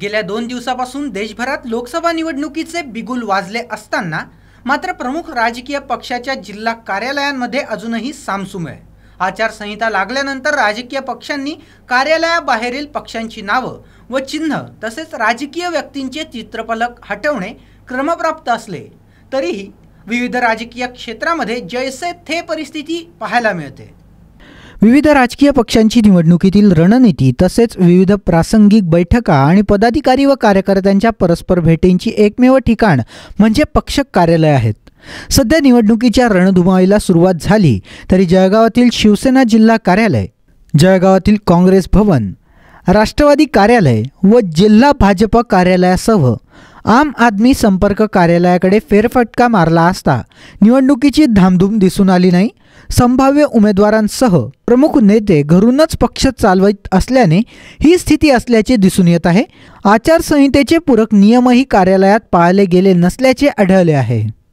गेल्या दोन दिवसापासून देशभरात लोकसभा निवडणुकीचे बिगुल वाजले असताना मात्र प्रमुख राजकीय पक्षाच्या जिल्हा कार्यालयांमध्ये अजूनही सामसूम आहे आचारसंहिता लागल्यानंतर राजकीय पक्षांनी कार्यालयाबाहेरील पक्षांची नावं व चिन्ह तसेच राजकीय व्यक्तींचे चित्रफलक हटवणे क्रमप्राप्त असले तरीही विविध राजकीय क्षेत्रामध्ये जैसे थे परिस्थिती पाहायला मिळते विविध राजकीय पक्षांची निवडणुकीतील रणनीती तसेच विविध प्रासंगिक बैठका आणि पदाधिकारी व कार्यकर्त्यांच्या परस्पर भेटींची एकमेव ठिकाण म्हणजे पक्ष कार्यालय आहेत सध्या निवडणुकीच्या रणधुमाईला सुरुवात झाली तरी जळगावातील शिवसेना जिल्हा कार्यालय जळगावातील काँग्रेस भवन राष्ट्रवादी कार्यालय व जिल्हा भाजप कार्यालयासह आम आदमी संपर्क कार्यालयाकडे फेरफटका मारला असता निवडणुकीची धामधूम दिसून आली नाही संभाव्य उमेदवारांसह प्रमुख नेते घरूनच पक्ष चालवत असल्याने ही स्थिती असल्याचे दिसून येत आहे आचारसंहितेचे पूरक नियमही कार्यालयात पाळले गेले नसल्याचे आढळले आहे